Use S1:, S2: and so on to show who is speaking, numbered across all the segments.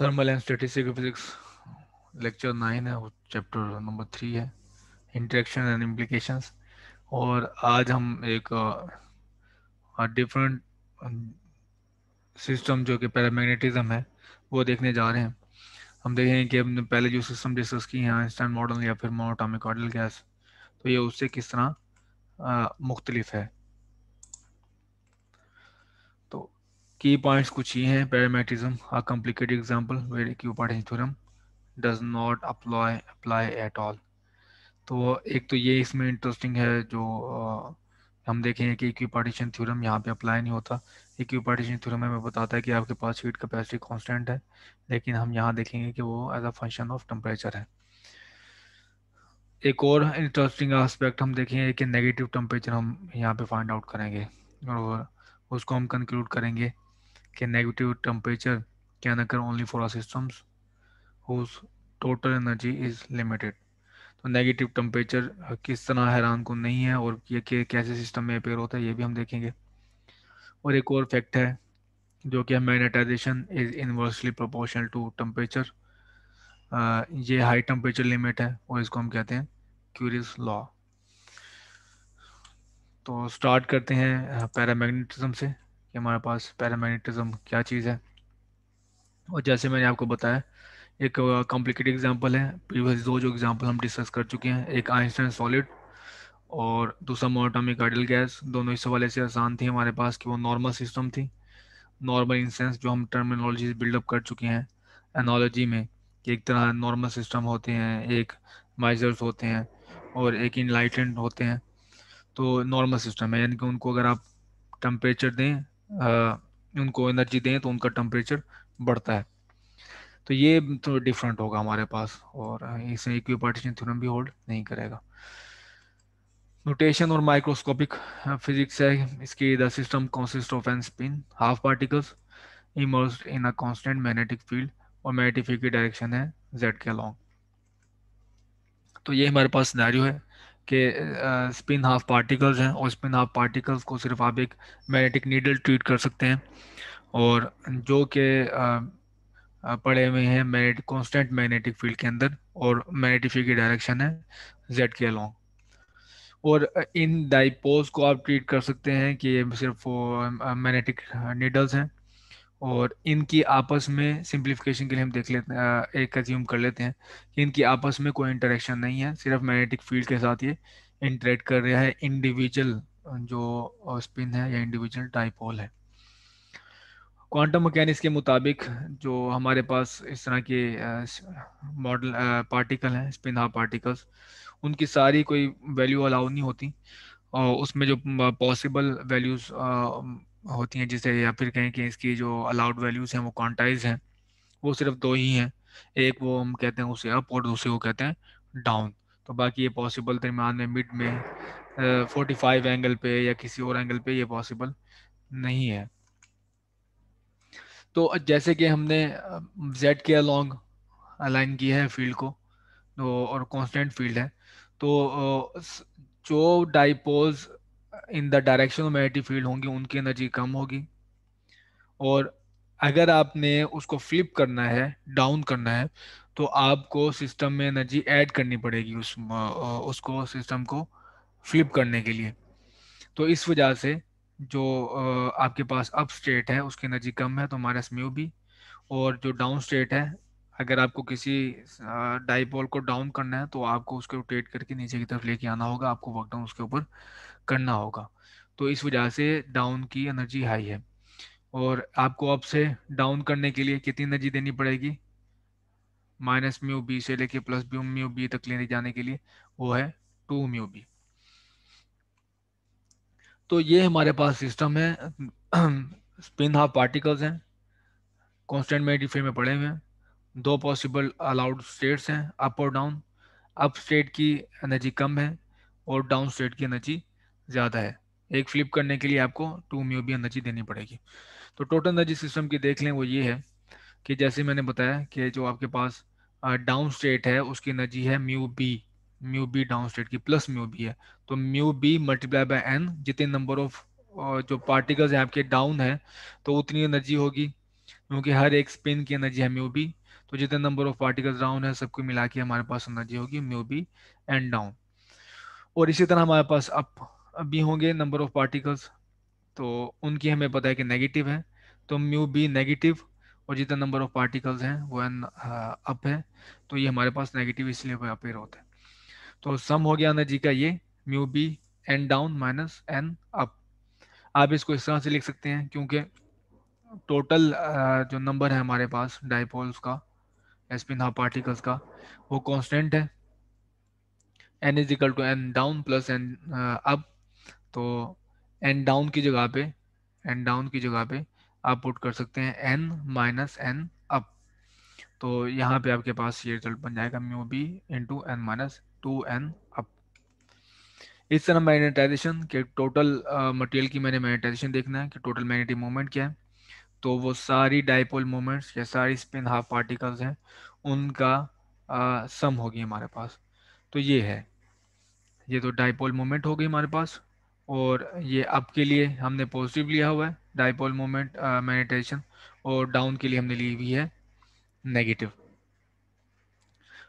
S1: Thermal and statistical physics lecture nine है वो chapter number three है इंट्रैक्शन एंड इम्प्लीकेशन और आज हम एक डिफरेंट uh, सिस्टम um, जो कि पैरामैग्नेटिज्म है वो देखने जा रहे हैं हम देखेंगे कि हमने पहले जो सिस्टम डिस्कस किए हैं आइंस्टाइन मॉडल या फिर मोनोटॉमिक ऑर्डल गैस तो ये उससे किस तरह uh, मुख्तलिफ है की पॉइंट्स कुछ ये हैं पैरामेट्रिज्म a complicated example where equipartition theorem does not apply apply at all तो एक तो ये इसमें इंटरेस्टिंग है जो हम देखेंगे कि इक्विपार्टीशन थ्योरम यहाँ पे अप्लाई नहीं होता इक्विपार्टीशन थ्योरम हमें बताता है कि आपके पास हीट कैपेसिटी कांस्टेंट है लेकिन हम यहाँ देखेंगे कि वो as a function of temperature है एक और इंटरेस्टिंग आस्पेक्ट हम देखेंगे कि नेगेटिव टेम्परेचर हम यहाँ पे फाइंड आउट करेंगे और उसको हम कंक्लूड करेंगे negative temperature can can only for are systems whose total energy is limited तो नेगेटिव टेम्परेचर किस तरह हैरान को नहीं है और ये कैसे सिस्टम में अपेयर होता है ये भी हम देखेंगे और एक और फैक्ट है जो कि magnetization is inversely proportional to temperature ये हाई टेम्परेचर लिमिट है और इसको हम कहते हैं क्यूरियस लॉ तो स्टार्ट करते हैं पैरामैग्नेटिज्म से कि हमारे पास पैरामैग्नेटिज्म क्या चीज़ है और जैसे मैंने आपको बताया एक कॉम्प्लिकेटेड एग्जांपल है प्रीवियस दो जो एग्जांपल हम डिस्कस कर चुके हैं एक आइंस्टाइन सॉलिड और दूसरा मोनोटॉमिक आइडल गैस दोनों इस हवाले से आसान थी हमारे पास कि वो नॉर्मल सिस्टम थी नॉर्मल इंसेंस जो हम टर्मिनोलॉजी बिल्डअप कर चुके हैं एनोलॉजी में कि एक तरह नॉर्मल सिस्टम होते हैं एक माइजर्स होते हैं और एक इनलाइटेंड होते हैं तो नॉर्मल सिस्टम है यानी कि उनको अगर आप टम्परेचर दें उनको एनर्जी दें तो उनका टेम्परेचर बढ़ता है तो ये तो डिफरेंट होगा हमारे पास और इसे इक्वी पार्टीशन थ्योरम भी होल्ड नहीं करेगा नोटेशन और माइक्रोस्कोपिक फिजिक्स है इसकी the system consist of N spin half particles emerge in a constant magnetic field और मैग्नेटिक फील्ड की डायरेक्शन है जेड के अलॉन्ग तो ये हमारे पास सिनेरियो है के स्पिन हाफ पार्टिकल्स हैं और स्पिन हाफ पार्टिकल्स को सिर्फ आप एक मैग्नेटिक नीडल ट्रीट कर सकते हैं और जो के पड़े हुए हैं मैग्नेटिक कॉन्स्टेंट मैग्नेटिक फील्ड के अंदर और मैग्नेटिक फील्ड की डायरेक्शन है जेड के अलोंग और इन डाइपोल्स को आप ट्रीट कर सकते हैं कि ये सिर्फ मैग्नेटिक नीडल्स हैं और इनकी आपस में सिंप्लीफिकेशन के लिए हम देख लेते हैं एक कंज्यूम कर लेते हैं कि इनकी आपस में कोई इंटरेक्शन नहीं है सिर्फ मैग्नेटिक फील्ड के साथ ये इंटरेक्ट कर रहा है इंडिविजुअल जो स्पिन है या इंडिविजुअल टाइपोल है क्वांटम मकैनिक्स के मुताबिक जो हमारे पास इस तरह के मॉडल पार्टिकल हैं स्पिन हाफ पार्टिकल्स उनकी सारी कोई वैल्यू अलाउ नहीं होती और उसमें जो पॉसिबल वैल्यूज़ होती हैं जिसे या फिर कहें कि इसकी जो अलाउड वैल्यूज़ हैं वो क्वांटाइज हैं वो सिर्फ दो ही हैं एक वो हम कहते हैं उसे अप और दूसरे को कहते हैं डाउन तो बाकी ये पॉसिबल दरमियान में मिड में फोर्टी फाइव एंगल पे या किसी और एंगल पे ये पॉसिबल नहीं है तो जैसे कि हमने जेड के अलॉन्ग अलाइन किया है फील्ड को तो और कॉन्स्टेंट फील्ड है तो जो dipoles in the direction of magnetic field होंगी उनकी एनर्जी कम होगी और अगर आपने उसको फ्लिप करना है डाउन करना है तो आपको सिस्टम में एनर्जी ऐड करनी पड़ेगी उस उसको सिस्टम को फ्लिप करने के लिए तो इस वजह से जो आपके पास अप स्टेट है उसकी एनर्जी कम है तो हमारा म्यू भी और जो डाउन स्टेट है अगर आपको किसी डाइपोल को डाउन करना है तो आपको उसको रोटेट करके नीचे की तरफ लेके आना होगा आपको वर्क डाउन उसके ऊपर करना होगा तो इस वजह से डाउन की एनर्जी हाई है और आपको अप से डाउन करने के लिए कितनी एनर्जी देनी पड़ेगी माइनस म्यू बी से लेके प्लस बी म्यू बी तक लेने जाने के लिए वो है टू म्यू बी तो ये हमारे पास सिस्टम है स्पिन हाफ पार्टिकल्स हैं कांस्टेंट मेडिफे में पड़े हुए हैं दो पॉसिबल अलाउड स्टेट्स हैं अप और डाउन अप स्टेट की एनर्जी कम है और डाउन स्टेट की एनर्जी ज़्यादा है एक फ्लिप करने के लिए आपको टू म्यू बी एनर्जी देनी पड़ेगी तो टोटल एनर्जी सिस्टम की देख लें वो ये है कि जैसे मैंने बताया कि जो आपके पास डाउन स्टेट है उसकी एनर्जी है mu B mu B down state की प्लस म्यू बी है तो mu B multiply by N जितने नंबर ऑफ जो पार्टिकल्स हैं आपके डाउन है तो उतनी एनर्जी होगी क्योंकि हर एक स्पिन की एनर्जी है म्यू बी तो जितने नंबर ऑफ पार्टिकल्स डाउन है सबको मिला के हमारे पास एनर्जी होगी म्यू बी एंड डाउन और इसी तरह हमारे पास अप भी होंगे नंबर ऑफ पार्टिकल्स तो उनकी हमें पता है कि नेगेटिव है तो म्यू बी नेगेटिव और जितना नंबर ऑफ पार्टिकल्स हैं वो एन अप है तो ये हमारे पास नेगेटिव इसलिए वो अपेयर होता है तो सम हो गया एनर्जी का ये mu B N down minus N up आप इसको इस तरह से लिख सकते हैं क्योंकि टोटल जो नंबर है हमारे पास डाइपोल्स का एसपिन हाफ पार्टिकल्स का वो कॉन्स्टेंट है N is equal to N down plus N up तो एन डाउन की जगह पे एन डाउन की जगह पे आप पुट कर सकते हैं एन माइनस एन अप तो यहाँ पे आपके पास ये रिजल्ट बन जाएगा mu B into N minus two N up इस तरह मैग्नेटाइजेशन के टोटल मटेरियल की मैंने मैग्नेटाइजेशन देखना है कि टोटल मैग्नेटिक मोमेंट क्या है तो वो सारी डाइपोल मोमेंट्स या सारी स्पिन हाफ पार्टिकल्स हैं उनका आ, सम होगी हमारे पास तो ये है ये तो डाइपोल मोमेंट होगी हमारे पास और ये अप के लिए हमने पॉजिटिव लिया हुआ है डाइपोल मोमेंट मैग्नेटाइजेशन और डाउन के लिए हमने ली हुई है नेगेटिव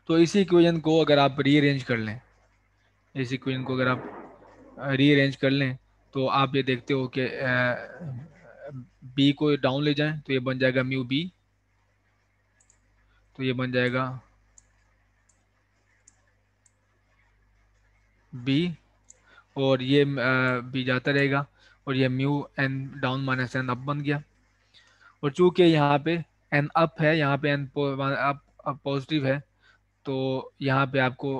S1: तो इसी इक्वेशन को अगर आप रीअरेंज कर लें इस इक्वेशन को अगर आप रीअरेंज uh, कर लें तो आप ये देखते हो कि बी uh, को डाउन ले जाएं तो ये बन जाएगा म्यू बी तो ये बन जाएगा बी और ये भी जाता रहेगा और ये mu N down minus N up बन गया और चूंकि यहाँ पे एन अप है यहाँ पे एन अप पॉजिटिव है तो यहाँ पे आपको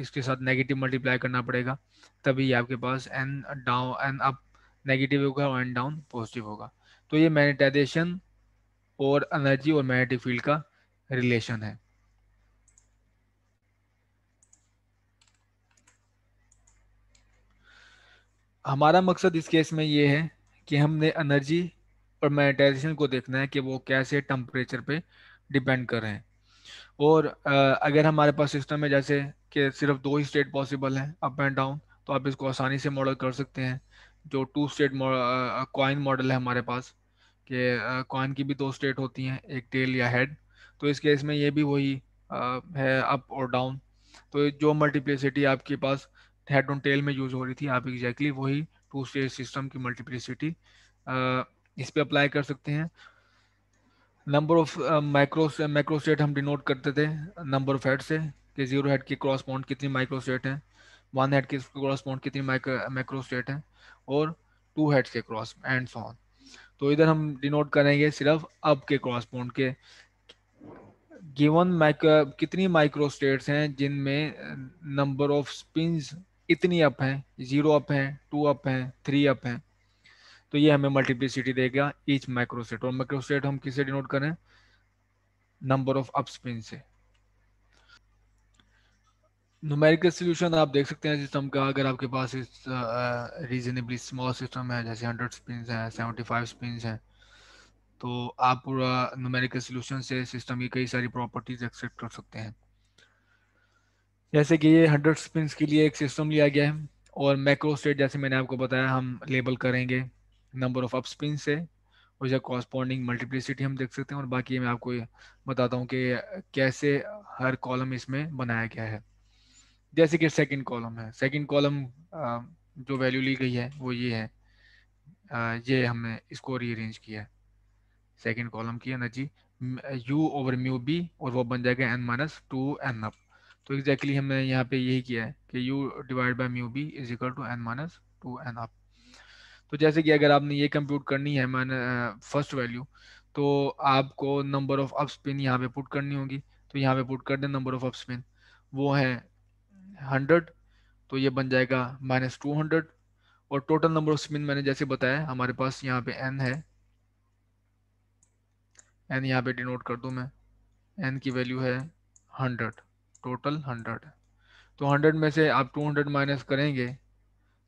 S1: इसके साथ नेगेटिव मल्टीप्लाई करना पड़ेगा तभी आपके पास N down N up negative होगा और एन डाउन पॉजिटिव होगा तो ये मैग्नेटाइजेशन और एनर्जी और मैग्नेटिक फील्ड का रिलेशन है हमारा मकसद इस केस में ये है कि हमने एनर्जी और मैनिटाइजेशन को देखना है कि वो कैसे टम्परेचर पे डिपेंड कर रहे हैं और अगर हमारे पास सिस्टम है जैसे कि सिर्फ दो ही स्टेट पॉसिबल हैं अप एंड डाउन तो आप इसको आसानी से मॉडल कर सकते हैं जो टू स्टेट कॉइन मॉडल है हमारे पास कि कॉइन की भी दो स्टेट होती हैं एक टेल या हेड तो इस केस में ये भी वही है अप और डाउन तो जो मल्टीप्लिसिटी आपके पास हेड ऑन टेल में यूज हो रही थी आप एग्जैक्टली exactly वही टू स्टेज सिस्टम की मल्टीप्लिसिटी इस पर अप्लाई कर सकते हैं नंबर ऑफ माइक्रो माइक्रोस्टेट हम डिनोट करते थे नंबर ऑफ हेड से कि जीरो हेड की पॉइंट कितनी माइक्रोस्टेट हैं वन हेड के क्रॉस पॉइंट कितनी माइक्रोस्टेट हैं और टू हेड के क्रॉस एंड सो ऑन तो इधर हम डिनोट करेंगे सिर्फ अब के क्रॉस पॉइंट के गिवन माइक्रो कितनी माइक्रोस्टेट्स हैं जिनमें नंबर ऑफ स्पिन इतनी अप है जीरो अप है टू अप है थ्री अप है तो ये हमें मल्टीप्लिसिटी देगा ईच माइक्रोसेट और माइक्रोसेट हम किसे डिनोट करें नंबर ऑफ अपस्पिन से नुमेरिकल सोल्यूशन आप देख सकते हैं सिस्टम का अगर आपके पास इस रीजनेबली स्मॉल सिस्टम है जैसे हंड्रेड स्पिन हैं सेवेंटी फाइव स्पिन हैं तो आप पूरा नुमेरिकल सोल्यूशन से सिस्टम की कई सारी प्रॉपर्टीज एक्सेप्ट कर सकते हैं जैसे कि ये हंड्रेड स्पिन के लिए एक सिस्टम लिया गया है और मैक्रो स्टेट जैसे मैंने आपको बताया हम लेबल करेंगे नंबर ऑफ अप स्पिन से और जो कॉरस्पॉन्डिंग मल्टीप्लिसिटी हम देख सकते हैं और बाकी मैं आपको बताता हूँ कि कैसे हर कॉलम इसमें बनाया गया है जैसे कि सेकंड कॉलम है सेकंड कॉलम जो वैल्यू ली गई है वो ये है ये हमने इसको रीअरेंज किया है सेकेंड कॉलम की energy U over mu B और वो बन जाएगा N minus two N up तो एग्जैक्टली exactly हमने यहाँ पे यही किया है कि U divide by mu B is equal to N minus two N up तो जैसे कि अगर आपने ये कंप्यूट करनी है मैंने फर्स्ट वैल्यू तो आपको नंबर ऑफ अप स्पिन यहाँ पे पुट करनी होगी तो यहाँ पे पुट कर दें नंबर ऑफ अप स्पिन वो है हंड्रेड तो ये बन जाएगा माइनस टू हंड्रेड और टोटल नंबर ऑफ स्पिन मैंने जैसे बताया हमारे पास यहाँ पे एन है एन यहाँ पे डिनोट कर दूँ मैं एन की वैल्यू है हंड्रेड टोटल हंड्रेड तो हंड्रेड में से आप टू हंड्रेड माइनस करेंगे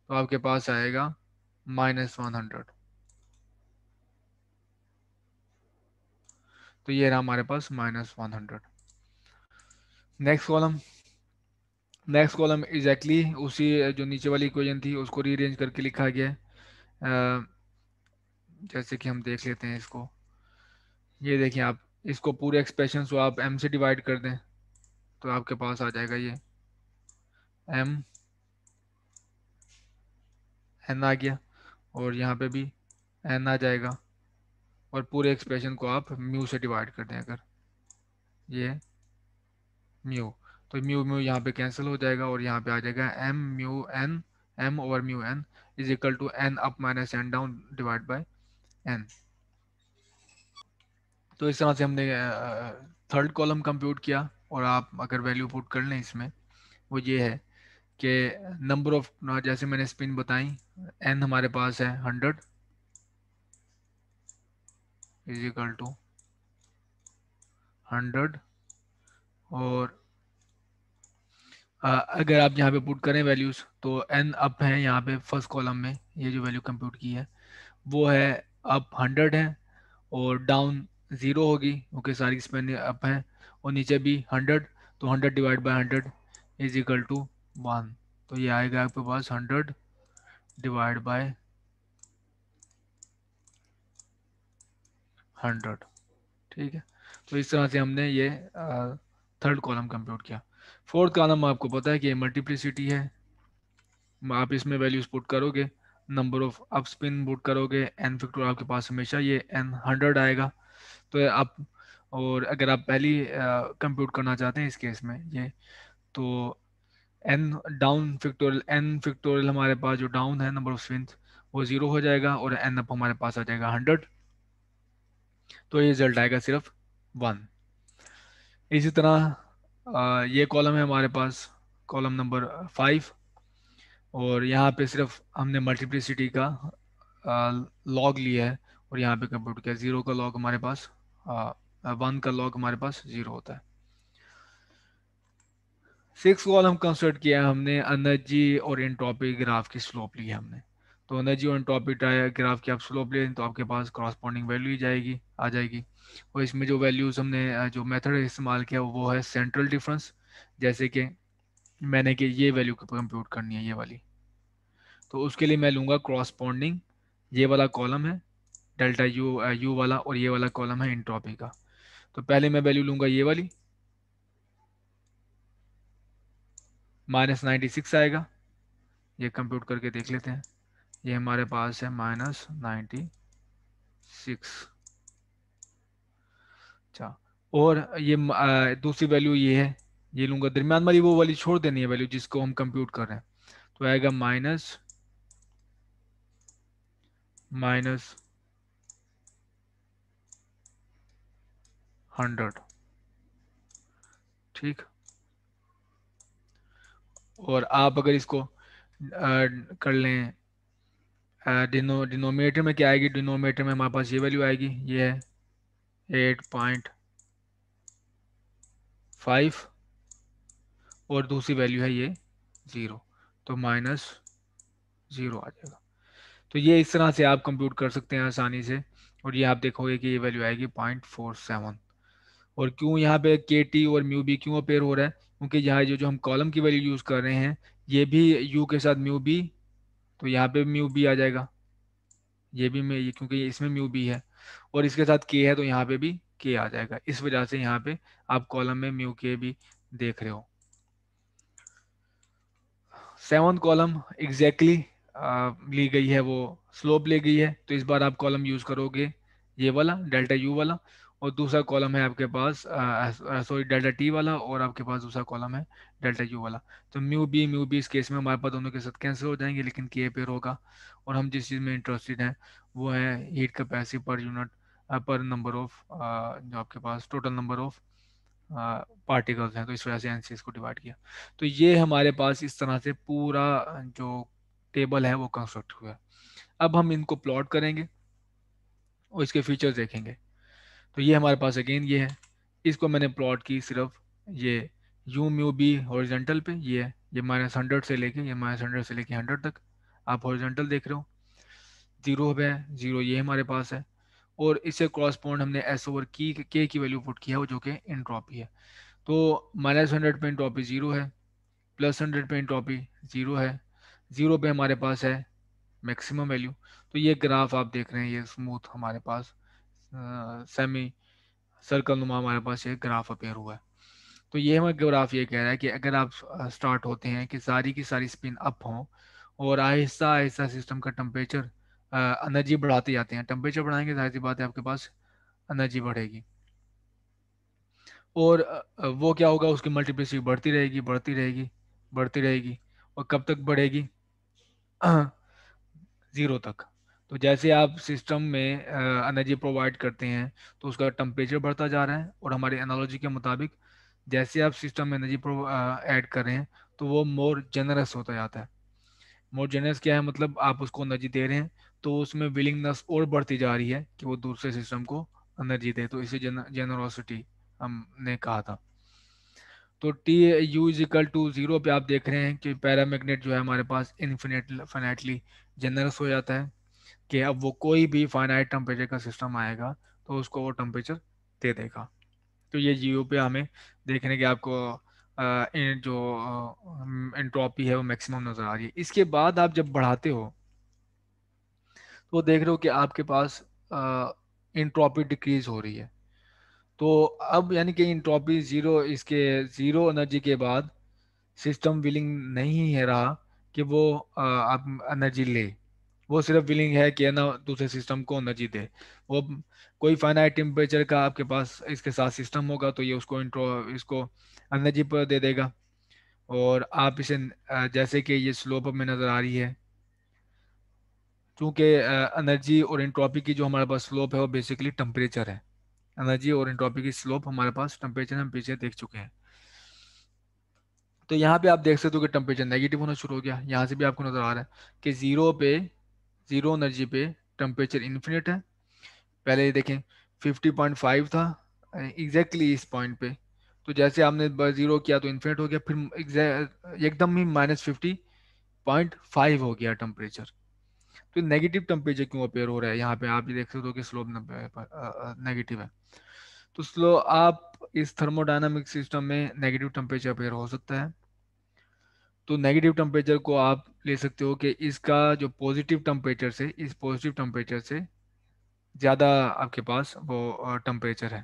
S1: तो आपके पास आएगा माइनस वन हंड्रेड तो ये रहा हमारे पास minus one hundred next column next column exactly उसी जो नीचे वाली इक्वेशन थी उसको रीअरेंज करके लिखा गया है जैसे कि हम देख लेते हैं इसको ये देखिए आप इसको पूरे एक्सप्रेशन को आप एम से डिवाइड कर दें तो आपके पास आ जाएगा ये एम एन आ गया और यहाँ पे भी एन आ जाएगा और पूरे एक्सप्रेशन को आप म्यू से डिवाइड कर दें अगर ये म्यू तो म्यू म्यू यहाँ पे कैंसिल हो जाएगा और यहाँ पे आ जाएगा M mu N M over mu N is equal to N up minus N down divide by N तो इस तरह से हमने थर्ड कॉलम कंप्यूट किया और आप अगर वैल्यू पुट कर लें इसमें वो ये है कि नंबर ऑफ जैसे मैंने स्पिन बताई एन हमारे पास है hundred is equal to hundred और अगर आप यहाँ पे पुट करें वैल्यूज़ तो एन अप है यहाँ पे फर्स्ट कॉलम में ये जो वैल्यू कंप्यूट की है वो है अप हंड्रेड है और डाउन ज़ीरो होगी ओके सारी स्पेन अप है और नीचे भी हंड्रेड तो hundred divide by hundred is equal to one तो ये आएगा आपके पास हंड्रेड डिवाइड बाय हंड्रेड ठीक है तो इस तरह से हमने ये थर्ड कॉलम कंप्यूट किया फोर्थ कॉलम आपको पता है कि ये मल्टीप्लिसिटी है आप इसमें वैल्यूज पुट करोगे number of up spin put करोगे एन फैक्टर आपके पास हमेशा ये एन हंड्रेड आएगा तो आप और अगर आप पहली कंप्यूट करना चाहते हैं इस केस में ये तो N down factorial N factorial हमारे पास जो डाउन है नंबर ऑफ स्विंथ वो ज़ीरो हो जाएगा और एन अप हमारे पास आ जाएगा हंड्रेड तो ये रिजल्ट आएगा सिर्फ वन इसी तरह ये कॉलम है हमारे पास कॉलम नंबर फाइव और यहाँ पे सिर्फ हमने मल्टीप्लिसिटी का लॉग लिया है और यहाँ पे कंप्यूट किया ज़ीरो का लॉग हमारे पास वन का लॉग हमारे पास जीरो होता है सिक्स कॉल हम कंसर्ट किया है हमने एनर्जी और एंट्रोपी ग्राफ की स्लोप ली है हमने तो एनर्जी और एंट्रोपी ग्राफ की आप स्लोप ले तो आपके पास क्रॉसपॉन्डिंग वैल्यू ही जाएगी आ जाएगी और इसमें जो वैल्यूज़ हमने जो मेथड इस्तेमाल किया वो है सेंट्रल डिफरेंस जैसे कि मैंने कि ये वैल्यू कंप्यूट करनी है ये वाली तो उसके लिए मैं लूँगा क्रॉसपॉन्डिंग ये वाला कॉलम है डेल्टा यू यू वाला और ये वाला कॉलम है इंट्रॉपी का तो पहले मैं वैल्यू लूंगा ये वाली माइनस नाइन्टी सिक्स आएगा ये कंप्यूट करके देख लेते हैं ये हमारे पास है माइनस नाइन्टी सिक्स अच्छा और ये दूसरी वैल्यू ये है ये लूंगा दरमियान वाली वो वाली छोड़ देनी है वैल्यू जिसको हम कंप्यूट कर रहे हैं तो आएगा माइनस माइनस हंड्रेड ठीक और आप अगर इसको आ, कर लें डिनो डिनोमिनेटर में क्या आएगी डिनोमीटर में हमारे पास ये वैल्यू आएगी ये है एट पॉइंट फाइव और दूसरी वैल्यू है ये ज़ीरो तो माइनस ज़ीरो आ जाएगा तो ये इस तरह से आप कंप्यूट कर सकते हैं आसानी से और ये आप देखोगे कि ये वैल्यू आएगी पॉइंट फोर सेवन और क्यों यहाँ पे के टी और म्यू बी क्यों अपेयर हो रहा है क्योंकि यहाँ जो जो हम कॉलम की वैल्यू यूज़ कर रहे हैं ये भी यू के साथ म्यू बी तो यहाँ पे म्यू बी आ जाएगा ये भी मैं क्योंकि इसमें म्यू बी है और इसके साथ के है तो यहाँ पे भी के आ जाएगा इस वजह से यहाँ पे आप कॉलम में म्यू के भी देख रहे हो सेवन कॉलम एग्जैक्टली ली गई है वो स्लोप ले गई है तो इस बार आप कॉलम यूज करोगे ये वाला डेल्टा यू वाला और दूसरा कॉलम है आपके पास सॉरी डेल्टा टी वाला और आपके पास दूसरा कॉलम है डेल्टा यू वाला तो म्यू बी म्यू बी इस केस में हमारे पास दोनों के साथ कैंसिल हो जाएंगे लेकिन के पेयर होगा और हम जिस चीज़ में इंटरेस्टेड हैं वो है heat capacity per unit per number of जो आपके पास टोटल नंबर ऑफ पार्टिकल्स हैं तो इस वजह से एन को डिवाइड किया तो ये हमारे पास इस तरह से पूरा जो टेबल है वो कंस्ट्रक्ट हुआ अब हम इनको प्लॉट करेंगे और इसके फीचर्स देखेंगे तो ये हमारे पास अगेन ये है इसको मैंने प्लॉट की सिर्फ ये यू म्यू बी हॉरिजेंटल पे ये है ये माइनस हंड्रेड से लेके ये माइनस हंड्रेड से लेके हंड्रेड तक आप हॉरिजेंटल देख रहे हो जीरो है जीरो ये हमारे पास है और इससे पॉइंट हमने एस ओवर की के की वैल्यू पुट किया है जो कि इंट्रॉपी है तो माइनस हंड्रेड पे इंट्रॉपी ज़ीरो है प्लस हंड्रेड पे इंट्रॉपी ज़ीरो है ज़ीरो पे हमारे पास है मैक्सिमम वैल्यू तो ये ग्राफ आप देख रहे हैं ये स्मूथ हमारे पास सेमी सर्कल नुमा हमारे पास ये ग्राफ अपेयर हुआ है तो ये हमारा ग्राफ ये कह रहा है कि अगर आप स्टार्ट होते हैं कि सारी की सारी स्पिन अप हों और आहिस्ता आहिस्ता सिस्टम का टम्परेचर एनर्जी बढ़ाते जाते हैं टम्परेचर बढ़ाएंगे जाहिर सी बात है आपके पास एनर्जी बढ़ेगी और वो क्या होगा उसकी मल्टीप्लिसिटी बढ़ती रहेगी बढ़ती रहेगी बढ़ती रहेगी और कब तक बढ़ेगी ज़ीरो तक तो जैसे आप सिस्टम में एनर्जी प्रोवाइड करते हैं तो उसका टेम्परेचर बढ़ता जा रहा है और हमारी एनोलॉजी के मुताबिक जैसे आप सिस्टम में एनर्जी ऐड कर रहे हैं तो वो मोर जनरस होता जाता है मोर जेनरस क्या है मतलब आप उसको एनर्जी दे रहे हैं तो उसमें विलिंगनेस और बढ़ती जा रही है कि वो दूसरे सिस्टम को एनर्जी दे तो इसे जेनरोसिटी हमने कहा था तो T U is equal to zero पे आप देख रहे हैं कि पैरामैग्नेट जो है हमारे पास इन्फिनेट फाइनाइटली जेनरस हो जाता है कि अब वो कोई भी फाइनाइट टेम्परेचर का सिस्टम आएगा तो उसको वो टेम्परेचर दे देगा तो ये जियो पे हमें देखने के आपको आ, जो एंट्रोपी है वो मैक्सिमम नज़र आ रही है इसके बाद आप जब बढ़ाते हो तो देख रहे हो कि आपके पास इंट्रॉपी डिक्रीज हो रही है तो अब यानी कि इंट्रॉपी ज़ीरो इसके ज़ीरो एनर्जी के बाद सिस्टम विलिंग नहीं है रहा कि वो आ, आप एनर्जी ले वो सिर्फ विलिंग है कि है ना दूसरे सिस्टम को एनर्जी दे वो कोई फाइनाइट टेम्परेचर का आपके पास इसके साथ सिस्टम होगा तो ये उसको इंट्रो इसको एनर्जी पर दे देगा और आप इसे जैसे कि ये स्लोप में नज़र आ रही है क्योंकि एनर्जी और इंट्रॉपी की जो हमारे पास स्लोप है वो बेसिकली टेम्परेचर है एनर्जी और इंट्रॉपी की स्लोप हमारे पास टेम्परेचर हम पीछे देख चुके हैं तो यहाँ पे आप देख सकते हो कि टेम्परेचर नेगेटिव होना शुरू हो गया यहाँ से भी आपको नज़र आ रहा है कि ज़ीरो पे ज़ीरो एनर्जी पे टेम्परेचर इन्फिनिट है पहले देखें 50.5 था एग्जैक्टली इस पॉइंट पे तो जैसे आपने ज़ीरो किया तो इन्फिनिट हो गया फिर एकदम ही माइनस फिफ्टी पॉइंट फाइव हो गया टेम्परेचर तो नेगेटिव टेम्परेचर क्यों अपेयर हो रहा है यहाँ पे आप ये देख सकते हो कि स्लोप नेगेटिव है तो स्लो आप इस थर्मोडाइनमिक सिस्टम में नेगेटिव टेम्परेचर अपेयर हो सकता है तो नेगेटिव टेम्परेचर को आप ले सकते हो कि इसका जो पॉजिटिव टम्परेचर से इस पॉजिटिव टम्परेचर से ज़्यादा आपके पास वो टम्परेचर है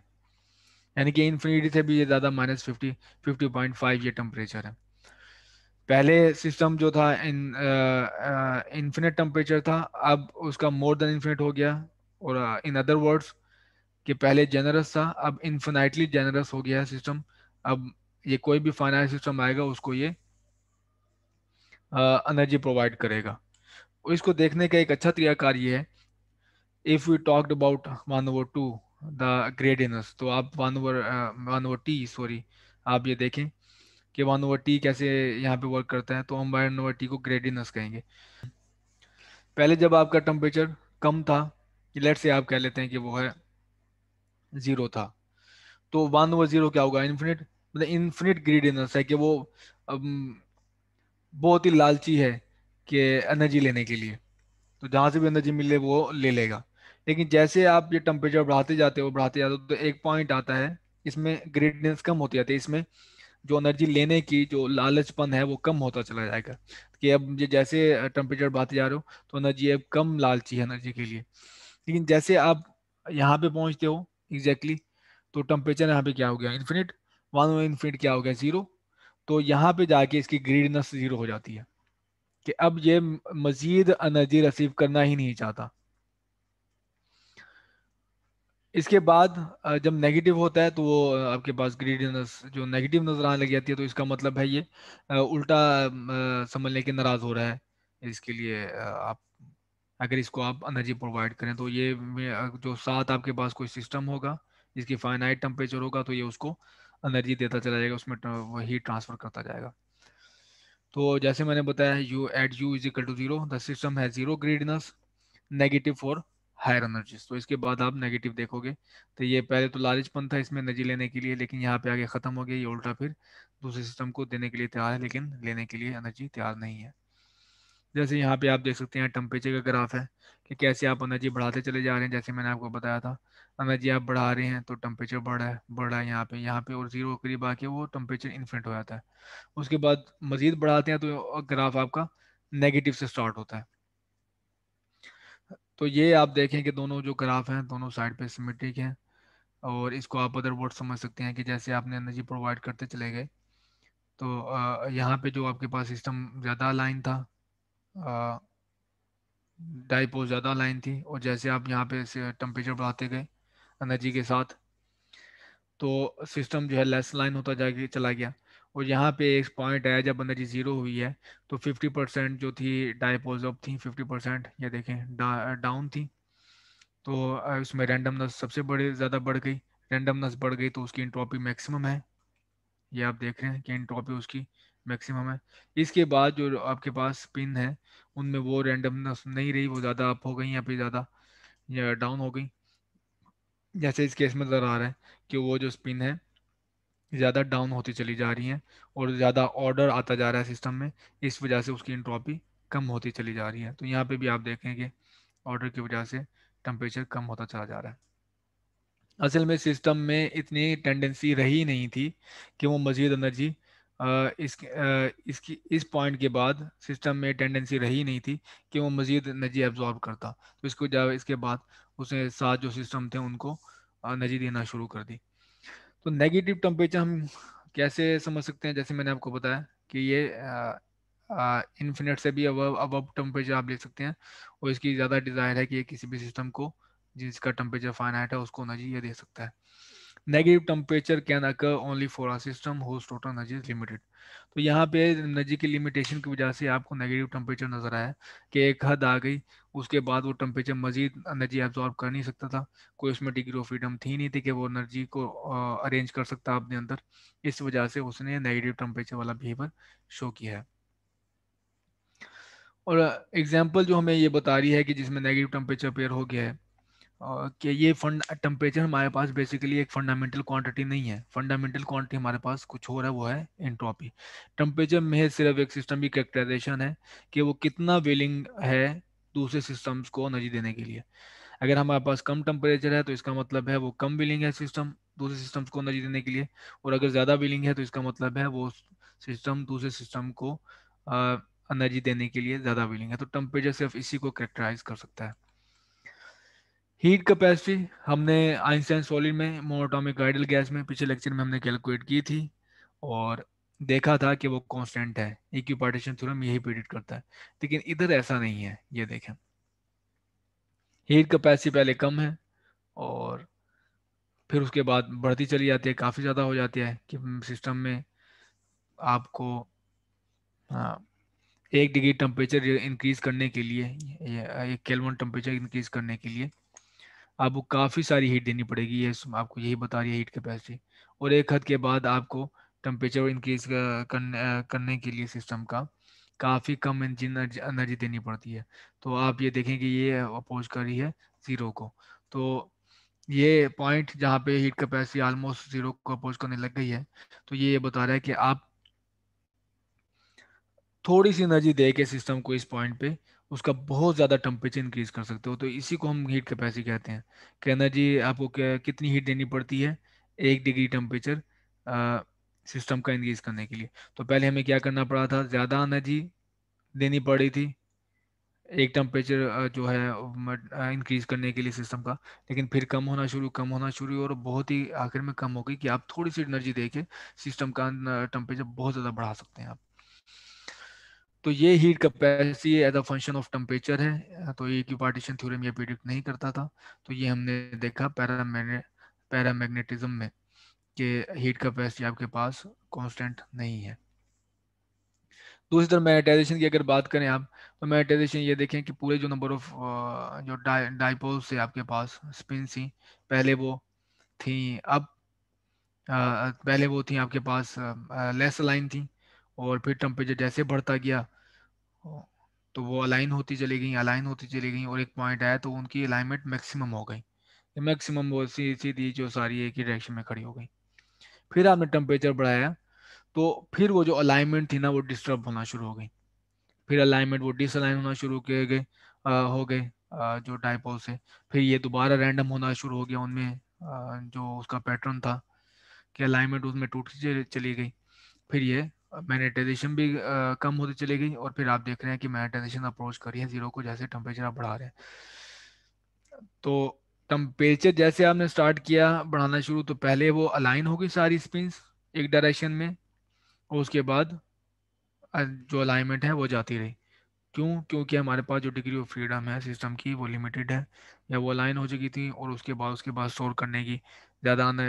S1: यानी कि इन्फिनिटी से भी ये ज़्यादा minus fifty fifty point five ये टम्परेचर है पहले सिस्टम जो था इन टम्परेचर था अब उसका मोर देन इन्फिनिट हो गया और इन अदर वर्ड्स कि पहले जेनरस था अब इन्फिनाइटली जेनरस हो गया है सिस्टम अब ये कोई भी फाइनाइट सिस्टम आएगा उसको ये एनर्जी प्रोवाइड करेगा इसको देखने का एक अच्छा तरीका कार्य है if you talked about one over two the gradients तो आप one over one over T sorry आप ये देखें कि वन ओवर टी कैसे यहाँ पे वर्क करता है तो हम वन ओवर टी को ग्रेडियंस कहेंगे पहले जब आपका टेम्परेचर कम था लेट से आप कह लेते हैं कि वो है ज़ीरो था तो वन ओवर ज़ीरो क्या होगा इन्फिनिट मतलब इन्फिनिट ग्रेडियंस है कि वो अब, बहुत ही लालची है कि एनर्जी लेने के लिए तो जहाँ से भी एनर्जी मिले वो ले लेगा लेकिन जैसे आप ये टेम्परेचर बढ़ाते जाते हो बढ़ाते जाते हो तो एक पॉइंट आता है इसमें ग्रेडियंस कम होती जाती है इसमें जो एनर्जी लेने की जो लालचपन है वो कम होता चला जाएगा कि अब ये जैसे टेम्परेचर बढ़ाते जा रहे हो तो एनर्जी अब कम लालची है एनर्जी के लिए लेकिन जैसे आप यहाँ पे पहुँचते हो एग्जैक्टली exactly, तो टेम्परेचर यहाँ पे क्या हो गया इन्फिनिट वन इन्फिनिट क्या हो गया जीरो तो यहाँ पे जाके इसकी ग्रीडनेस जीरो हो जाती है कि अब ये मजीद एनर्जी रिसीव करना ही नहीं चाहता इसके बाद जब नेगेटिव होता है तो वो आपके पास ग्रीडनेस जो नेगेटिव नज़र आने लग जाती है तो इसका मतलब है ये उल्टा समझ के नाराज़ हो रहा है इसके लिए आप अगर इसको आप एनर्जी प्रोवाइड करें तो ये जो साथ आपके पास कोई सिस्टम होगा जिसकी फाइनाइट टेम्परेचर होगा तो ये उसको एनर्जी देता चला जाएगा उसमें वही ट्रांसफर करता जाएगा तो जैसे मैंने बताया U at U is equal to zero the system है zero greatness negative for higher energies तो इसके बाद आप नेगेटिव देखोगे तो ये पहले तो लालचपन था इसमें एनर्जी लेने के लिए लेकिन यहाँ पे आगे खत्म हो गया ये उल्टा फिर दूसरे सिस्टम को देने के लिए तैयार है लेकिन लेने के लिए एनर्जी तैयार नहीं है जैसे यहाँ पे आप देख सकते हैं टेम्परेचर का ग्राफ है कि कैसे आप एनर्जी बढ़ाते चले जा रहे हैं जैसे मैंने आपको बताया था अगर जी आप बढ़ा रहे हैं तो टेम्परेचर बढ़ा है बढ़ा है यहाँ पे यहाँ पे और जीरो करीब आके वो टेम्परेचर इन्फिनिट हो जाता है उसके बाद मजीद बढ़ाते हैं तो ग्राफ आपका नेगेटिव से स्टार्ट होता है तो ये आप देखें कि दोनों जो ग्राफ हैं दोनों साइड पे सिमेट्रिक हैं और इसको आप अदर वर्ड समझ सकते हैं कि जैसे आपने एनर्जी प्रोवाइड करते चले गए तो यहाँ पे जो आपके पास सिस्टम ज़्यादा लाइन था डाइपोल ज़्यादा लाइन थी और जैसे आप यहाँ पे टेम्परेचर बढ़ाते गए एनर्जी के साथ तो सिस्टम जो है लेस लाइन होता जा चला गया और यहाँ पे एक पॉइंट आया जब एनर्जी ज़ीरो हुई है तो 50 परसेंट जो थी डाइपोज अप थी 50 परसेंट ये देखें डाउन थी तो उसमें रैंडमनेस सबसे बड़े ज़्यादा बढ़ गई रैंडमनेस बढ़ गई तो उसकी इंट्रॉपी मैक्सिमम है ये आप देख रहे हैं कि इंट्रॉपी उसकी मैक्सिमम है इसके बाद जो आपके पास पिन है उनमें वो रैंडमनेस नहीं रही वो ज़्यादा अप हो गई या फिर ज़्यादा डाउन हो गई जैसे इस केस में नजर आ रहा है कि वो जो स्पिन है ज़्यादा डाउन होती चली जा रही है और ज़्यादा ऑर्डर आता जा रहा है सिस्टम में इस वजह से उसकी इंट्रॉपी कम होती चली जा रही है तो यहाँ पे भी आप देखेंगे ऑर्डर की वजह से टम्परेचर कम होता चला जा रहा है असल में सिस्टम में इतनी टेंडेंसी रही नहीं थी कि वो मज़ीद एनर्जी इस इसकी इस पॉइंट के बाद सिस्टम में टेंडेंसी रही नहीं थी कि वो मज़ीद एनर्जी एब्जॉर्ब करता तो इसको इसके बाद उसने सात जो सिस्टम थे उनको एनर्जी देना शुरू कर दी तो नेगेटिव टेम्परेचर हम कैसे समझ सकते हैं जैसे मैंने आपको बताया कि ये इन्फिनेट से भी अब अब टेम्परेचर आप ले सकते हैं और इसकी ज़्यादा डिज़ायर है कि ये किसी भी सिस्टम को जिसका टेम्परेचर फाइनाइट है उसको एनर्जी ये दे सकता है negative temperature can occur only for are system whose total energy is limited तो यहाँ पे एनर्जी की लिमिटेशन की वजह से आपको नेगेटिव टेम्परेचर नज़र आया कि एक हद आ गई उसके बाद वो टेम्परेचर मजीद एनर्जी एब्जॉर्ब कर नहीं सकता था कोई उसमें डिग्री ऑफ फ्रीडम थी नहीं थी कि वो एनर्जी को अरेंज कर सकता अपने अंदर इस वजह से उसने नेगेटिव टेम्परेचर वाला बिहेवियर शो किया है और एग्जाम्पल जो हमें ये बता रही है कि जिसमें नेगेटिव टेम्परेचर पेयर हो गया है कि ये फंड टेम्परेचर हमारे पास बेसिकली एक फंडामेंटल क्वांटिटी नहीं है फंडामेंटल क्वांटिटी हमारे पास कुछ और है वो है एंट्रोपी टेम्परेचर में सिर्फ एक सिस्टम की कैरेक्टराइजेशन है कि वो कितना विलिंग है दूसरे सिस्टम्स को एनर्जी देने के लिए अगर हमारे पास कम टेम्परेचर है तो इसका मतलब है वो कम विलिंग है सिस्टम दूसरे सिस्टम्स को एनर्जी देने के लिए और अगर ज़्यादा विलिंग है तो इसका मतलब है वो सिस्टम दूसरे सिस्टम को एनर्जी देने के लिए ज़्यादा विलिंग है तो टेम्परेचर सिर्फ इसी को करेक्टराइज कर सकता है हीट कैपेसिटी हमने आइंस्टाइन सॉलिड में मोनोटॉमिक आइडल गैस में पिछले लेक्चर में हमने कैलकुलेट की थी और देखा था कि वो कांस्टेंट है इक्वी पार्टीशन थ्योरम यही प्रिडिक्ट करता है लेकिन इधर ऐसा नहीं है ये देखें हीट कैपेसिटी पहले कम है और फिर उसके बाद बढ़ती चली जाती है काफ़ी ज़्यादा हो जाती है कि सिस्टम में आपको आ, हाँ, एक डिग्री टेम्परेचर इंक्रीज़ करने के लिए एक केलवन टेम्परेचर इंक्रीज़ करने के लिए आपको काफ़ी सारी हीट देनी पड़ेगी ये आपको यही बता रही है हीट कैपेसिटी और एक हद के बाद आपको टेम्परेचर इंक्रीज करने, के लिए सिस्टम का काफ़ी कम एनर्जी देनी पड़ती है तो आप ये देखें कि ये अपोज कर रही है ज़ीरो को तो ये पॉइंट जहाँ पे हीट कैपेसिटी आलमोस्ट ज़ीरो को अपोज करने लग गई है तो ये बता रहा है कि आप थोड़ी सी एनर्जी दे के सिस्टम को इस पॉइंट पे उसका बहुत ज़्यादा टेम्परेचर इंक्रीज कर सकते हो तो इसी को हम हीट कैपेसिटी कहते हैं कि एनर्जी आपको क्या कितनी हीट देनी पड़ती है एक डिग्री टेम्परेचर सिस्टम का इंक्रीज करने के लिए तो पहले हमें क्या करना पड़ा था ज़्यादा एनर्जी देनी पड़ी थी एक टेम्परेचर जो है इंक्रीज करने के लिए सिस्टम का लेकिन फिर कम होना शुरू कम होना शुरू और बहुत ही आखिर में कम हो गई कि आप थोड़ी सी एनर्जी दे के सिस्टम का टेम्परेचर बहुत ज़्यादा बढ़ा सकते हैं आप तो ये heat capacity as a function of temperature है हाँ, तो ये पार्टीशन थ्योरम ये प्रिडिक्ट नहीं करता था तो ये हमने देखा पैरा मैग्नेटिज्म में कि हीट कैपेसिटी आपके पास कांस्टेंट नहीं है दूसरी तरफ मैग्नेटाइजेशन की अगर बात करें आप तो मैग्नेटाइजेशन ये देखें कि पूरे जो नंबर ऑफ जो डाइपोल्स थे आपके पास स्पिन थी पहले वो थी अब पहले वो थी आपके पास लेस लाइन थी और फिर टेम्परेचर जैसे बढ़ता गया तो वो अलाइन होती चली गई अलाइन होती चली गई और एक पॉइंट आया तो उनकी अलाइनमेंट मैक्सिमम हो गई मैक्सिमम वो सीधी जो सारी एक ही डायरेक्शन में खड़ी हो गई फिर आपने टेम्परेचर बढ़ाया तो फिर वो जो अलाइनमेंट थी ना वो डिस्टर्ब होना शुरू हो गई फिर अलाइनमेंट वो डिसअलाइन होना शुरू किए गए हो गए जो डाइपोल से फिर ये दोबारा रैंडम होना शुरू हो गया उनमें जो उसका पैटर्न था कि अलाइनमेंट उसमें टूट चली गई फिर ये मैनेटाइजेशन भी कम होती चली गई और फिर आप देख रहे हैं कि मैनेटाइजेशन अप्रोच करी है जीरो को जैसे टेम्परेचर आप बढ़ा रहे हैं तो टेम्परेचर जैसे आपने स्टार्ट किया बढ़ाना शुरू तो पहले वो अलाइन होगी सारी स्पिन्स एक डायरेक्शन में और उसके बाद जो अलाइनमेंट है वो जाती रही क्यों क्योंकि हमारे पास जो डिग्री ऑफ फ्रीडम है सिस्टम की वो लिमिटेड है या वो अलाइन हो चुकी थी और उसके बाद उसके बाद स्टोर करने की ज़्यादा आने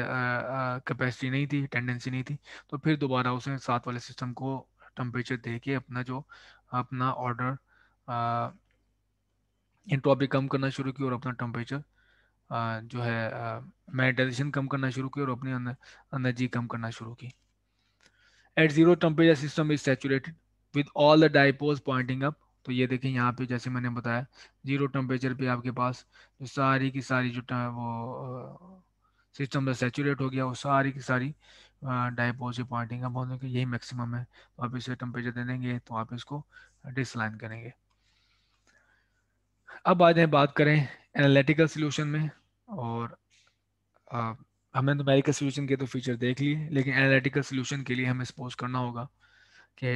S1: कैपेसिटी नहीं थी टेंडेंसी नहीं थी तो फिर दोबारा उसने साथ वाले सिस्टम को टम्परेचर दे के अपना जो अपना ऑर्डर इंट्रॉपी कम करना शुरू की और अपना टेम्परेचर जो है मेडिटेशन कम करना शुरू किया और अपनी एनर्जी कम करना शुरू की at zero temperature system is saturated with all the dipoles pointing up तो ये देखें यहाँ पे जैसे मैंने बताया जीरो टेम्परेचर पे आपके पास सारी की सारी जो वो सिस्टम से तो सेचूरेट हो गया वो सारी की सारी डाइपोल पॉइंटिंग पॉइंटिंग होने की यही मैक्सिमम है तो आप इसे टेम्परेचर दे देंगे तो आप इसको डिसलाइन करेंगे अब आ जाए बात करें एनालिटिकल सोल्यूशन में और आ, हमने मेरिकल तो सोल्यूशन के तो फीचर देख लिए लेकिन एनालिटिकल सोल्यूशन के लिए हमें सपोज करना होगा कि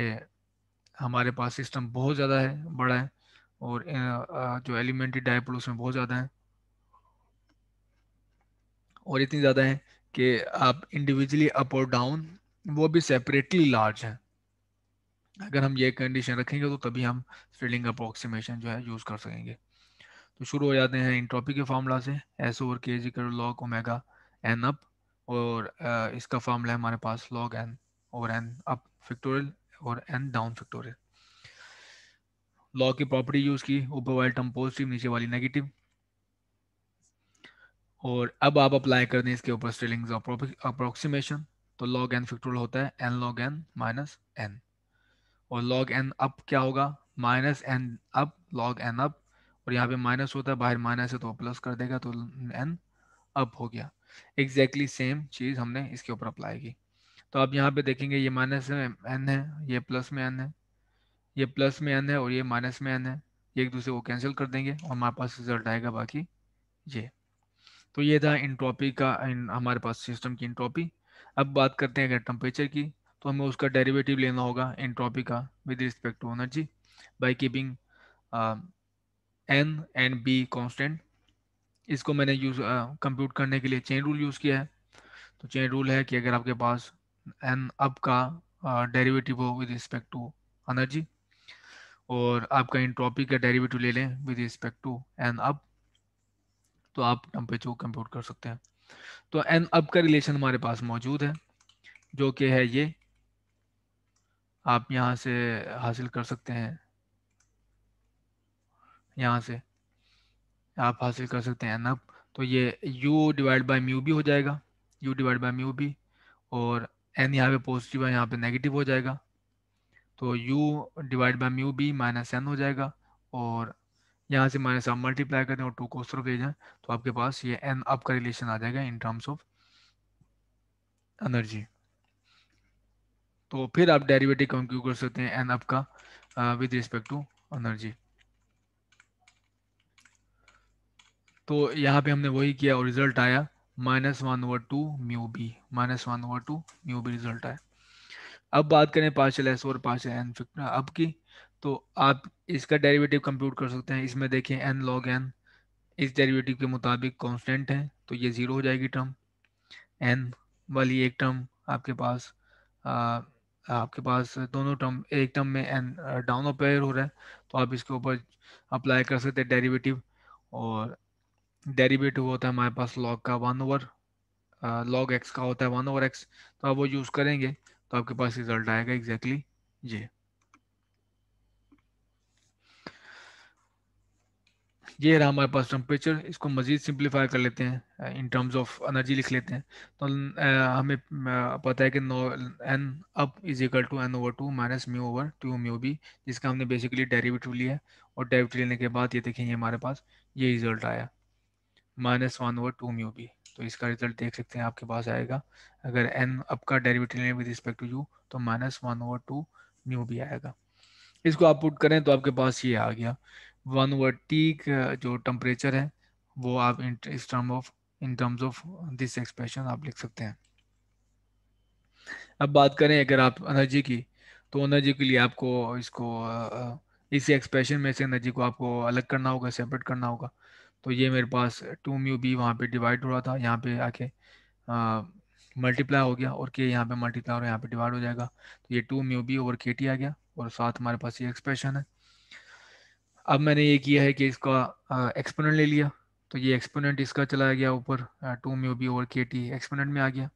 S1: हमारे पास सिस्टम बहुत ज़्यादा है बड़ा है और जो एलिमेंट्री डायपोल उसमें बहुत ज़्यादा है और इतनी ज़्यादा हैं कि आप इंडिविजुअली अप और डाउन वो भी सेपरेटली लार्ज हैं अगर हम ये कंडीशन रखेंगे तो तभी हम स्ट्रेलिंग अप्रोक्सीमेशन जो है यूज़ कर सकेंगे तो शुरू हो जाते हैं इंट्रॉपी के फार्मूला से एस ओवर के जी कर लॉग ओमेगा एन अप और इसका फार्मूला है हमारे पास लॉग एन और एन अप फिक्टोरियल और एन डाउन फिक्टोरियल लॉग की प्रॉपर्टी यूज़ की ऊपर वाली टर्म पॉजिटिव नीचे वाली नेगेटिव और अब आप अप्लाई कर दें इसके ऊपर स्ट्रेलिंग्स अप्रोक्सीमेशन तो लॉग एन फिक्टोरल होता है N log N minus N और लॉग एन अप क्या होगा minus N up log N up और यहाँ पे माइनस होता है बाहर माइनस है तो प्लस कर देगा तो एन अप हो गया एग्जैक्टली exactly सेम चीज़ हमने इसके ऊपर अप्लाई की तो आप यहाँ पे देखेंगे ये माइनस में एन है ये प्लस में एन है ये प्लस में एन है और ये माइनस में एन है ये एक दूसरे को कैंसिल कर देंगे और हमारे पास रिजल्ट आएगा बाकी ये तो ये था इंट्रॉपी का इन हमारे पास सिस्टम की इंट्रॉपी अब बात करते हैं अगर टेम्परेचर की तो हमें उसका डेरिवेटिव लेना होगा इंट्रॉपी का with respect to energy by keeping N and B constant इसको मैंने यूज कंप्यूट uh, करने के लिए चेन रूल यूज़ किया है तो चेन रूल है कि अगर आपके पास एन अप का डेरीवेटिव uh, हो विद रिस्पेक्ट टू एनर्जी और आपका इंट्रॉपी का डेरीवेटिव ले लें with respect to N up तो आप टेम्परेचर को कंप्यूट कर सकते हैं तो एन अब का रिलेशन हमारे पास मौजूद है जो कि है ये आप यहाँ से हासिल कर सकते हैं यहाँ से आप हासिल कर सकते हैं एन अब तो ये u डिवाइड बाई म्यू भी हो जाएगा u डिवाइड बाई म्यू भी और n यहाँ पे पॉजिटिव है यहाँ पे नेगेटिव हो जाएगा तो u डिवाइड बाई म्यू भी माइनस एन हो जाएगा और यहाँ से माइनस आप मल्टीप्लाई करें और टू को उस भेजें तो आपके पास ये एन अप का रिलेशन आ जाएगा इन टर्म्स ऑफ एनर्जी तो फिर आप डेरिवेटिव कंक्यू कर सकते हैं एन अप का विद रिस्पेक्ट टू एनर्जी तो यहाँ पे हमने वही किया और रिजल्ट आया minus one over two mu B minus one over two mu B result आया अब बात करें पार्शल एस और पार्शल एन अब की तो आप इसका डेरिवेटिव कंप्यूट कर सकते हैं इसमें देखें एन लॉग एन इस डेरिवेटिव के मुताबिक कांस्टेंट है तो ये ज़ीरो हो जाएगी टर्म एन वाली एक टर्म आपके पास आ, आपके पास दोनों टर्म एक टर्म में एन डाउन ऑपेयर हो रहा है तो आप इसके ऊपर अप्लाई कर सकते हैं डेरिवेटिव और डेरिवेटिव होता है हमारे पास लॉग का वन ओवर लॉग एक्स का होता है वन ओवर एक्स तो आप वो यूज़ करेंगे तो आपके पास रिजल्ट आएगा एग्जैक्टली exactly ये ये रहा हमारे पास टेम्परेचर इसको मज़ीद सिंप्लीफाई कर लेते हैं इन टर्म्स ऑफ एनर्जी लिख लेते हैं तो uh, हमें uh, पता है कि no n up is equal to n over two minus mu over two mu b जिसका हमने बेसिकली डेरिवेटिव लिया है और डेरिवेटिव लेने के बाद ये देखेंगे हमारे पास ये रिजल्ट आया minus one over two mu b तो इसका रिजल्ट देख सकते हैं आपके पास आएगा अगर एन अप का डेरिवेटिव लें विद रिस्पेक्ट टू यू तो minus one over two mu b आएगा इसको आप पुट करें तो आपके पास ये आ गया वन वर्टी का जो टेम्परेचर है वो आप in term of in terms of this expression आप लिख सकते हैं अब बात करें अगर आप एनर्जी की तो एनर्जी के लिए आपको इसको uh, uh, इसी एक्सप्रेशन में से एनर्जी को आपको अलग करना होगा सेपरेट करना होगा तो ये मेरे पास टू म्यू बी वहाँ पे डिवाइड हो रहा था यहाँ पे आके मल्टीप्लाई uh, हो गया और के यहाँ पे मल्टीप्लाई और यहाँ पे डिवाइड हो जाएगा तो ये two mu b over k t आ गया और साथ हमारे पास ये एक्सप्रेशन है अब मैंने ये किया है कि इसका एक्सपोनेंट ले लिया तो ये एक्सपोनेंट इसका चला गया ऊपर two mu b over k t exponent में आ गया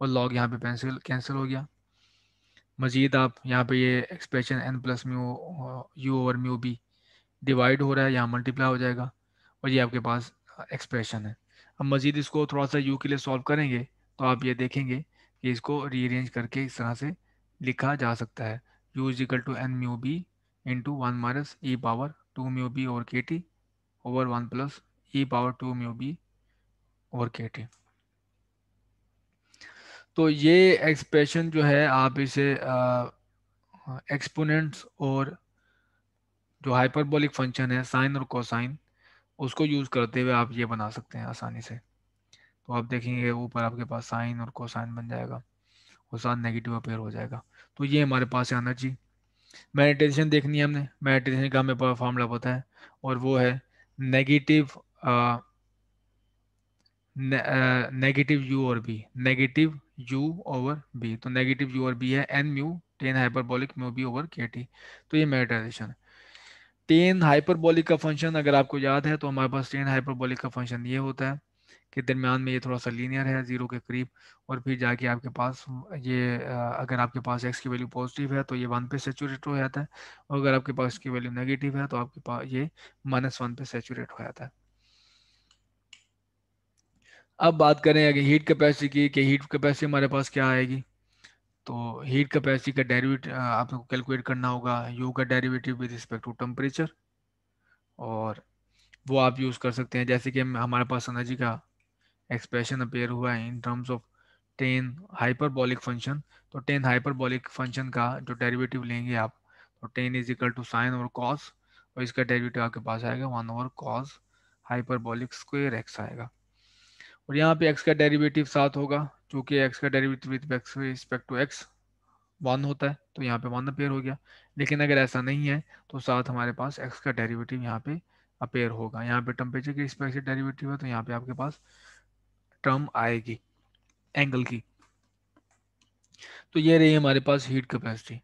S1: और लॉग यहाँ पे पेंसिल कैंसिल हो गया मज़ीद आप यहाँ पे ये expression n plus mu u over mu b divide हो रहा है यहाँ मल्टीप्लाई हो जाएगा और ये आपके पास एक्सप्रेशन है अब मज़ीद इसको थोड़ा सा यू के लिए सॉल्व करेंगे तो आप ये देखेंगे कि इसको रीअरेंज करके इस तरह से लिखा जा सकता है u is equal to n mu B into one minus e power 2 mu b over kt over 1 plus e power 2 mu b over kt तो ये एक्सप्रेशन जो है आप इसे एक्सपोनेंट्स और जो हाइपरबोलिक फंक्शन है साइन और कोसाइन उसको यूज़ करते हुए आप ये बना सकते हैं आसानी से तो आप देखेंगे ऊपर आपके पास साइन और कोसाइन बन जाएगा और साथ नेगेटिव अपेयर हो जाएगा तो ये हमारे पास है चाहिए मेडिटेशन देखनी है हमने मेडिटेशन का हमें फॉर्मूला पता है और वो है नेगेटिव नेगेटिव यू और b negative u over b तो नेगेटिव यू और बी है n mu tan hyperbolic mu b over k t तो ये मेडिटेशन टेन हाइपरबॉलिक का फंक्शन अगर आपको याद है तो हमारे पास टेन हाइपरबॉलिक का फंक्शन ये होता है कि दरमियान में ये थोड़ा सा लीनियर है ज़ीरो के करीब और फिर जाके आपके पास ये अगर आपके पास एक्स की वैल्यू पॉजिटिव है तो ये वन पे सेचूरेट हो जाता है और अगर आपके पास इसकी वैल्यू नेगेटिव है तो आपके पास ये माइनस वन पे सेचूरेट हो जाता है अब बात करें अगर हीट कैपेसिटी की कि हीट कैपेसिटी हमारे पास क्या आएगी तो हीट कैपेसिटी का डेरिवेटिव आपको कैलकुलेट करना होगा यू का derivative with respect to temperature और वो आप यूज़ कर सकते हैं जैसे कि हमारे पास एनर्जी का एक्सप्रेशन अपेयर हुआ है in terms of tan hyperbolic function तो टेन हाइपरबॉलिक फंक्शन का जो डेरिवेटिव लेंगे आप तो tan is equal to sine और कॉस और इसका डेरिवेटिव आपके पास आएगा one over cos hyperbolic square x आएगा और यहाँ पे एक्स का डेरिवेटिव साथ होगा चूँकि एक्स का derivative with respect to x one होता है तो यहाँ पे वन अपेयर हो गया लेकिन अगर ऐसा नहीं है तो साथ हमारे पास एक्स का डेरिवेटिव यहाँ पे अपेयर होगा यहाँ पे टेम्परेचर के रिस्पेक्ट से डेरिवेटिव है तो यहाँ पे आपके पास टर्म आएगी एंगल की तो ये रही हमारे पास हीट कैपेसिटी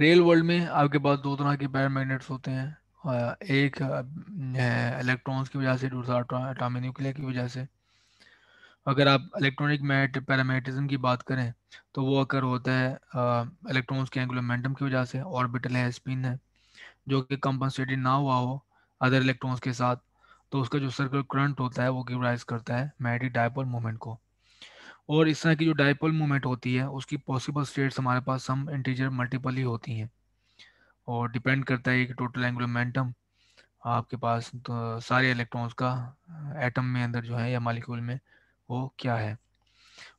S1: रियल वर्ल्ड में आपके पास दो तरह के पैर मैग्नेट्स होते हैं एक इलेक्ट्रॉन्स की वजह से दूसरा एटॉमिक न्यूक्लियर की वजह से अगर आप इलेक्ट्रॉनिक मैट पैरामेटिज्म की बात करें तो वो अकर होता है इलेक्ट्रॉन्स के एंगुलर मोमेंटम की वजह से ऑर्बिटल है स्पिन है जो कि कंपनसेटेड ना हुआ हो अदर इलेक्ट्रॉन्स के साथ तो उसका जो सर्कुलर करंट होता है वो गिव राइज करता है मैग्नेटिक डायपोल मोमेंट को और इस तरह की जो डायपोल मोमेंट होती है उसकी पॉसिबल स्टेट्स हमारे पास सम इंटीजर मल्टीपल ही होती हैं और डिपेंड करता है कि टोटल एंगुलर मोमेंटम आपके पास तो सारे इलेक्ट्रॉन्स का एटम में अंदर जो है या मालिक्यूल में वो क्या है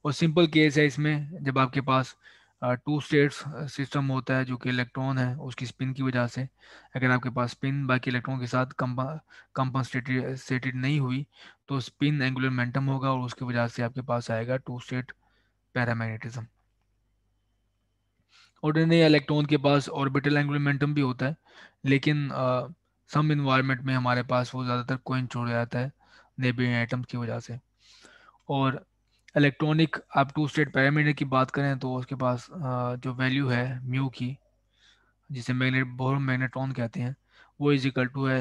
S1: और सिंपल केस है इसमें जब आपके पास टू स्टेट्स सिस्टम होता है जो कि इलेक्ट्रॉन है उसकी स्पिन की वजह से अगर आपके पास स्पिन बाकी इलेक्ट्रॉन के साथ कंपनसेटेड नहीं हुई तो स्पिन एंगुलर मोमेंटम होगा और उसकी वजह से आपके पास आएगा two state paramagnetism ordinary electron के पास ऑर्बिटल एंगुलर मोमेंटम भी होता है लेकिन सम इन्वायरमेंट में हमारे पास वो ज़्यादातर कोइन छोड़ जाता है नेबियन आइटम्स की वजह से और इलेक्ट्रॉनिक आप टू स्टेट पैरामीटर की बात करें तो उसके पास जो वैल्यू है म्यू की जिसे मैग्नेट बोर मैग्नेट्रॉन कहते हैं वो इज इक्वल टू है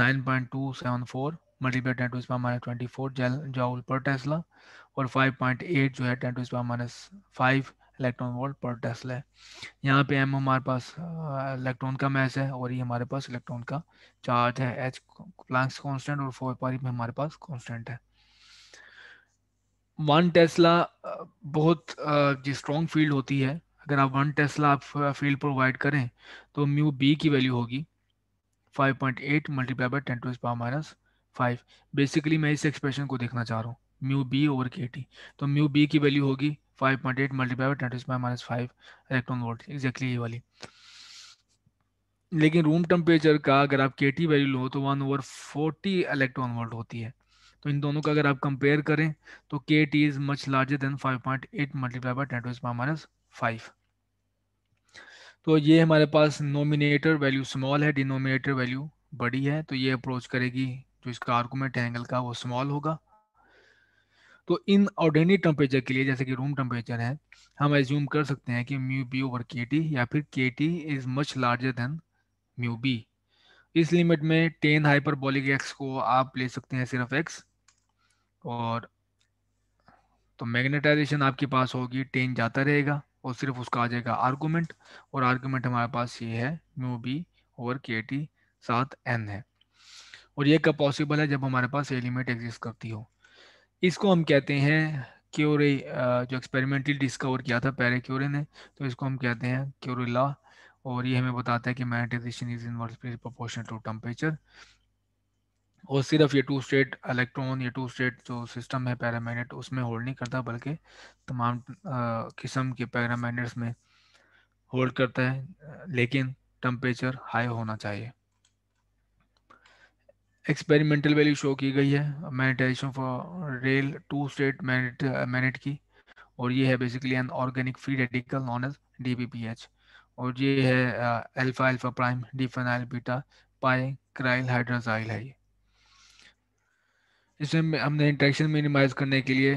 S1: nine point two seven four multiple joule पर टेस्ला और फाइव पॉइंट एट जो है टेन टू स्पा माइनस फाइव इलेक्ट्रॉन वोल्ट पर टेस्ला है यहाँ पे एम हमारे पास इलेक्ट्रॉन का मैस है और ये हमारे पास इलेक्ट्रॉन का चार्ज है एच प्लांक्स कॉन्स्टेंट और फोर पारी में हमारे पास कॉन्स्टेंट है वन टेस्ला बहुत जी स्ट्रॉन्ग फील्ड होती है अगर आप वन टेस्ला आप फील्ड प्रोवाइड करें तो म्यू बी की वैल्यू होगी 5.8 point eight multiply by ten power minus five basically मैं इस एक्सप्रेशन को देखना चाह रहा हूँ mu b over k t तो म्यू बी की वैल्यू होगी 5.8 point eight multiply by ten power minus five electron volt exactly ये वाली लेकिन रूम टेम्परेचर का अगर आप के टी वैल्यू लो तो one over forty electron volt होती है तो इन दोनों का अगर आप कंपेयर करें तो k t is much larger than 5.8 point eight multiply by ten to power minus five तो ये हमारे पास नोमिनेटर वैल्यू स्मॉल है डिनोमिनेटर वैल्यू बड़ी है तो ये अप्रोच करेगी जो इसका आर्गूमेंट एंगल का वो स्मॉल होगा तो इन ऑर्डिनरी टेम्परेचर के लिए जैसे कि रूम टेम्परेचर है हम एज्यूम कर सकते हैं कि mu b over k t या फिर k t is much larger than mu B इस लिमिट में टेन हाइपरबॉलिक एक्स को आप ले सकते हैं सिर्फ एक्स और तो मैग्नेटाइजेशन आपके पास होगी टेन जाता रहेगा और सिर्फ उसका आ जाएगा आर्गूमेंट और आर्गूमेंट हमारे पास ये है mu b over k t साथ एन है और ये कब पॉसिबल है जब हमारे पास एलिमेंट एग्जिस्ट करती हो इसको हम कहते हैं क्योरे जो एक्सपेरिमेंटली डिस्कवर किया था पैरे क्योरे ने तो इसको हम कहते हैं क्योरेला और ये हमें बताता है कि magnetization is inversely proportional to temperature और सिर्फ ये टू स्टेट इलेक्ट्रॉन ये टू स्टेट जो सिस्टम है पैरामैग्नेट उसमें होल्ड नहीं करता बल्कि तमाम किस्म के पैरामैग्नेट्स में होल्ड करता है लेकिन टम्परेचर हाई होना चाहिए एक्सपेरिमेंटल वैल्यू शो की गई है magnetization for rail two state magnet magnet की और ये है basically an organic free radical known as DBPH और ये है alpha alpha prime di beta pi cryl hydrazyl है ये इसमें हमने इंट्रैक्शन मिनिमाइज करने के लिए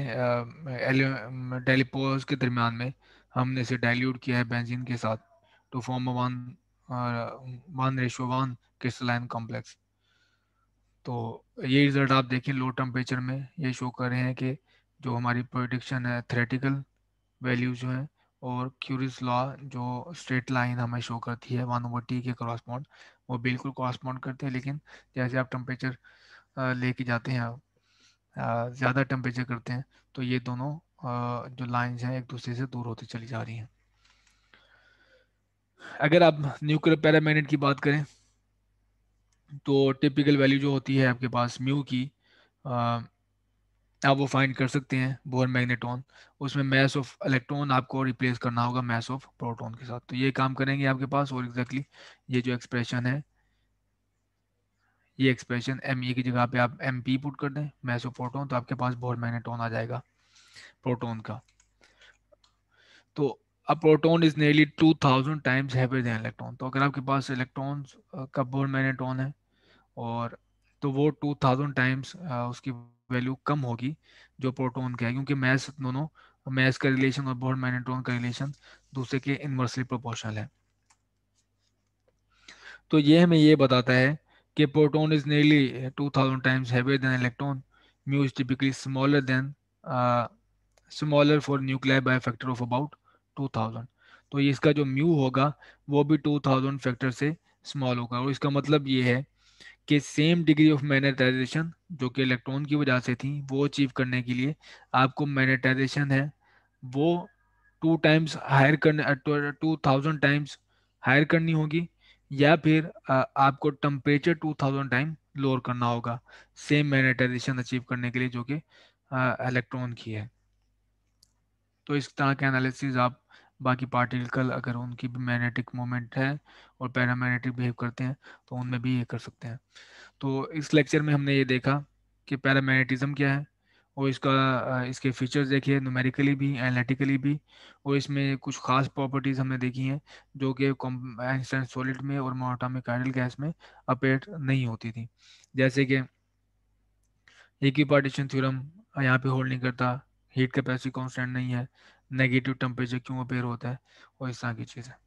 S1: डेलीपोज के दरमियान में हमने इसे डाइल्यूट किया है बेंजीन के साथ to form one one ratio one crystalline complex तो ये रिज़ल्ट आप देखें लो टेम्परेचर में ये शो कर रहे हैं कि जो हमारी प्रोडिक्शन है थ्रेटिकल वैल्यूज जो हैं और क्यूरिस लॉ जो स्ट्रेट लाइन हमें शो करती है वन ओवर टी के क्रॉसपॉन्ड वो बिल्कुल क्रॉसपॉन्ड करते हैं लेकिन जैसे आप टेम्परेचर लेके जाते हैं ज़्यादा टेम्परेचर करते हैं तो ये दोनों जो लाइंस हैं एक दूसरे से दूर होती चली जा रही हैं अगर आप न्यूक्लियर पैरामैग्नेट की बात करें तो टिपिकल वैल्यू जो होती है आपके पास म्यू की आप वो फाइंड कर सकते हैं बोर मैग्नेटॉन उसमें मैस ऑफ इलेक्ट्रॉन आपको रिप्लेस करना होगा मैस ऑफ प्रोटॉन के साथ तो ये काम करेंगे आपके पास और एग्जैक्टली exactly ये जो एक्सप्रेशन है ये एक्सप्रेशन एम ई की जगह पे आप एम पी पुट कर दें प्रोटोन तो आपके पास बोर मैग्नेटोन आ जाएगा प्रोटोन का तो अब proton is nearly two thousand times heavier than electron तो अगर आपके पास इलेक्ट्रॉन का बोर्ड मैग्नेटोन है और तो वो टू थाउजेंड टाइम्स उसकी वैल्यू कम होगी जो प्रोटोन का है क्योंकि मैस दोनों मैस का रिलेशन और बोर्ड मैग्नेटोन का रिलेशन दूसरे के इनवर्सली प्रोपोर्शनल है तो ये हमें ये बताता है K proton is nearly 2000 times heavier than electron. Mu is typically smaller than uh, smaller for nuclei by a factor of about 2000. तो ये इसका जो म्यू होगा वो भी 2000 फैक्टर से स्मॉल होगा और इसका मतलब ये है कि सेम डिग्री ऑफ मैनेटाइजेशन जो कि इलेक्ट्रॉन की वजह से थी वो अचीव करने के लिए आपको मैनेटाइजेशन है वो टू टाइम्स हायर करने टू थाउजेंड टाइम्स हायर करनी होगी या फिर आपको टू 2000 टाइम लोअर करना होगा सेम मैग्नेटाइजेशन अचीव करने के लिए जो कि इलेक्ट्रॉन की है तो इस तरह के एनालिसिस आप बाकी पार्टिकल अगर उनकी भी मैग्नेटिक मोमेंट है और पैरामैग्नेटिक बिहेव करते हैं तो उनमें भी ये कर सकते हैं तो इस लेक्चर में हमने ये देखा कि पैरामैग्नेटिज्म क्या है और इसका इसके फीचर्स देखिए नोमेरिकली भी एनालिटिकली भी और इसमें कुछ खास प्रॉपर्टीज़ हमने देखी हैं जो कि इंस्टेंट सॉलिड में और मोनोटॉमिक आइडल गैस में अपेयर नहीं होती थी जैसे कि एक ही पार्टीशन थ्योरम यहाँ पे होल्ड नहीं करता हीट कैपेसिटी कॉन्स्टेंट नहीं है नेगेटिव टेम्परेचर क्यों अपेयर होता है और इस तरह की चीज़ें